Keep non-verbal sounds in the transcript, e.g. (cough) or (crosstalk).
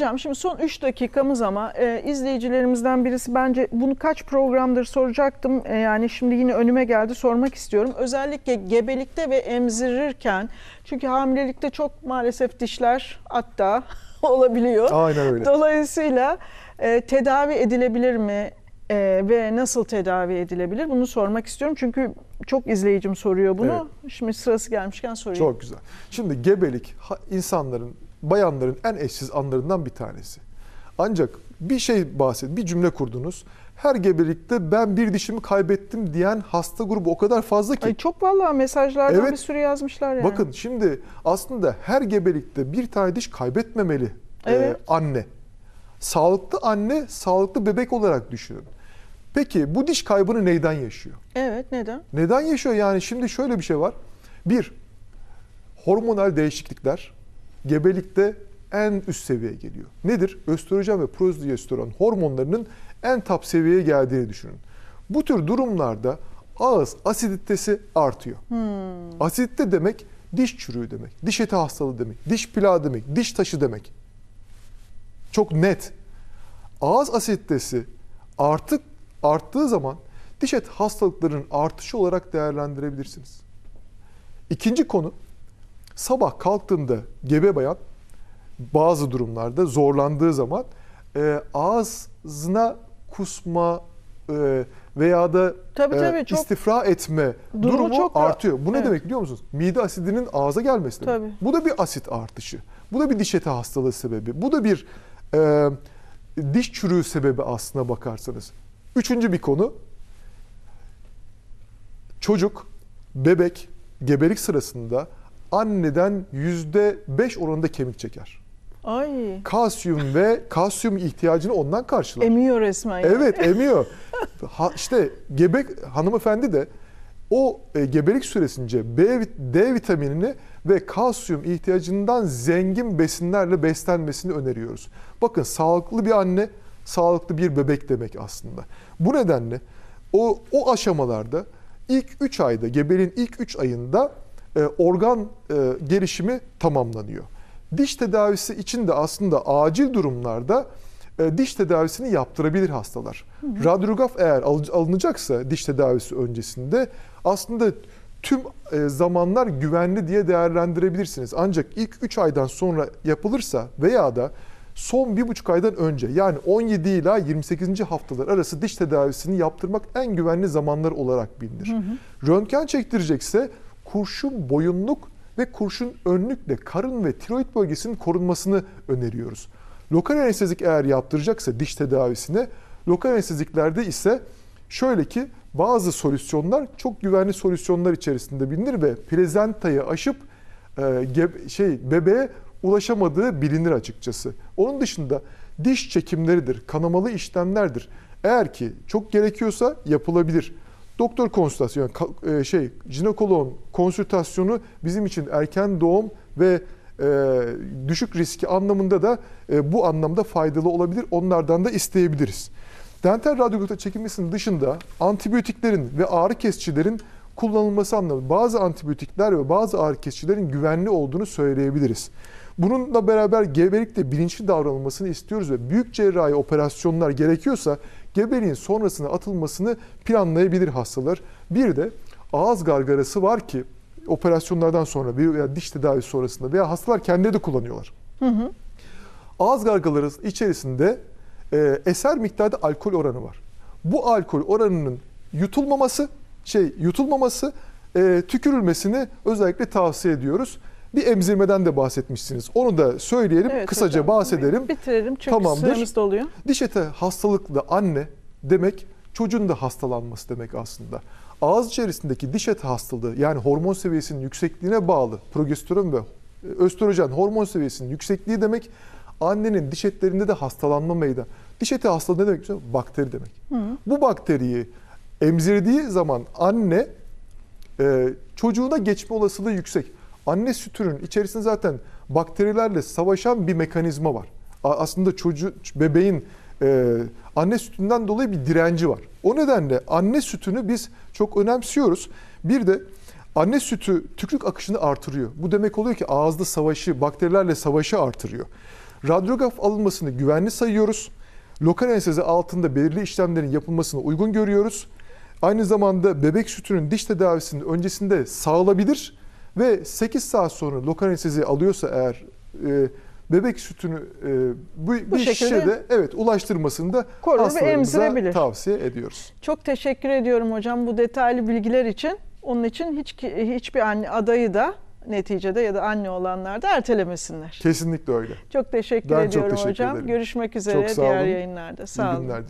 Hocam şimdi son 3 dakikamız ama e, izleyicilerimizden birisi bence bunu kaç programdır soracaktım. E, yani şimdi yine önüme geldi sormak istiyorum. Özellikle gebelikte ve emzirirken çünkü hamilelikte çok maalesef dişler hatta (laughs) olabiliyor. Aynen öyle. Dolayısıyla e, tedavi edilebilir mi? Ee, ve nasıl tedavi edilebilir? Bunu sormak istiyorum çünkü çok izleyicim soruyor bunu. Evet. Şimdi sırası gelmişken sorayım. Çok güzel. Şimdi gebelik insanların bayanların en eşsiz anlarından bir tanesi. Ancak bir şey bahset, bir cümle kurdunuz. Her gebelikte ben bir dişimi kaybettim diyen hasta grubu o kadar fazla ki. Ay çok vallahi mesajlardan evet, bir sürü yazmışlar yani. Bakın şimdi aslında her gebelikte bir tane diş kaybetmemeli e, evet. e, anne. Sağlıklı anne, sağlıklı bebek olarak düşünün. Peki bu diş kaybını neyden yaşıyor? Evet neden? Neden yaşıyor yani şimdi şöyle bir şey var. Bir, hormonal değişiklikler gebelikte en üst seviyeye geliyor. Nedir? Östrojen ve progesteron hormonlarının en top seviyeye geldiğini düşünün. Bu tür durumlarda ağız asiditesi artıyor. Hmm. Asidite demek diş çürüğü demek, diş eti hastalığı demek, diş plağı demek, diş taşı demek. Çok net. Ağız asiditesi artık arttığı zaman diş et hastalıklarının artışı olarak değerlendirebilirsiniz. İkinci konu Sabah kalktığında gebe bayan bazı durumlarda zorlandığı zaman e, ağzına kusma e, veya da tabii, e, tabii, e, çok istifra etme durumu, durumu çok artıyor. Da, Bu ne evet. demek biliyor musunuz? Mide asidinin ağza gelmesi demek. Tabii. Bu da bir asit artışı. Bu da bir diş eti hastalığı sebebi. Bu da bir e, diş çürüğü sebebi aslına bakarsanız. Üçüncü bir konu. Çocuk, bebek gebelik sırasında anneden yüzde beş oranında kemik çeker. Ay. Kalsiyum ve kalsiyum ihtiyacını ondan karşılar. Emiyor resmen. Yani. Evet emiyor. ha, işte gebek hanımefendi de o e, gebelik süresince B, D vitaminini ve kalsiyum ihtiyacından zengin besinlerle beslenmesini öneriyoruz. Bakın sağlıklı bir anne sağlıklı bir bebek demek aslında. Bu nedenle o, o aşamalarda ilk 3 ayda gebelin ilk 3 ayında e, organ e, gelişimi tamamlanıyor. Diş tedavisi için de aslında acil durumlarda e, diş tedavisini yaptırabilir hastalar. Hı Radyograf eğer alınacaksa diş tedavisi öncesinde aslında tüm zamanlar güvenli diye değerlendirebilirsiniz. Ancak ilk 3 aydan sonra yapılırsa veya da son 1,5 aydan önce yani 17 ila 28. haftalar arası diş tedavisini yaptırmak en güvenli zamanlar olarak bilinir. Hı hı. Röntgen çektirecekse kurşun boyunluk ve kurşun önlükle karın ve tiroid bölgesinin korunmasını öneriyoruz. Lokal anestezik eğer yaptıracaksa diş tedavisine, lokal anesteziklerde ise şöyle ki bazı solüsyonlar çok güvenli solüsyonlar içerisinde bilinir ve plezentayı aşıp e, şey bebeğe ulaşamadığı bilinir açıkçası. Onun dışında diş çekimleridir, kanamalı işlemlerdir. Eğer ki çok gerekiyorsa yapılabilir. Doktor konsültasyonu, e, şey, jinekoloğun konsültasyonu bizim için erken doğum ve e, düşük riski anlamında da e, bu anlamda faydalı olabilir. Onlardan da isteyebiliriz. Dental radyografi çekilmesinin dışında antibiyotiklerin ve ağrı kesicilerin kullanılması anlamında bazı antibiyotikler ve bazı ağrı kesicilerin güvenli olduğunu söyleyebiliriz. Bununla beraber gebelikte bilinçli davranılmasını istiyoruz ve büyük cerrahi operasyonlar gerekiyorsa Geberin sonrasına atılmasını planlayabilir hastalar. Bir de ağız gargarası var ki operasyonlardan sonra veya diş tedavi sonrasında veya hastalar kendileri de kullanıyorlar. Hı hı. Ağız gargarası içerisinde e, eser miktarda alkol oranı var. Bu alkol oranının yutulmaması, şey yutulmaması, e, tükürülmesini özellikle tavsiye ediyoruz. Bir emzirmeden de bahsetmişsiniz. Onu da söyleyelim, evet, kısaca hocam. bahsedelim. Bitirelim çünkü Tamamdır. süremiz doluyor. Diş eti hastalıklı anne demek çocuğun da hastalanması demek aslında. Ağız içerisindeki diş eti hastalığı yani hormon seviyesinin yüksekliğine bağlı progesteron ve e, östrojen hormon seviyesinin yüksekliği demek annenin diş etlerinde de hastalanma meydana. Diş eti hastalığı ne demek? Bakteri demek. Hı. Bu bakteriyi emzirdiği zaman anne e, çocuğuna geçme olasılığı yüksek anne sütünün içerisinde zaten bakterilerle savaşan bir mekanizma var. Aslında çocuğu, bebeğin e, anne sütünden dolayı bir direnci var. O nedenle anne sütünü biz çok önemsiyoruz. Bir de anne sütü tükürük akışını artırıyor. Bu demek oluyor ki ağızda savaşı, bakterilerle savaşı artırıyor. Radyograf alınmasını güvenli sayıyoruz. Lokal anestezi altında belirli işlemlerin yapılmasını uygun görüyoruz. Aynı zamanda bebek sütünün diş tedavisinin öncesinde sağılabilir ve 8 saat sonra lokarın sizi alıyorsa eğer e, bebek sütünü e, bu, bu bir şişede evet ulaştırmasında da korur hastalarımıza tavsiye ediyoruz. Çok teşekkür ediyorum hocam bu detaylı bilgiler için. Onun için hiç hiçbir anne adayı da neticede ya da anne olanlar da ertelemesinler. Kesinlikle öyle. Çok teşekkür ben ediyorum çok teşekkür hocam. Ederim. Görüşmek üzere diğer yayınlarda. Sağ İyi olun. Günler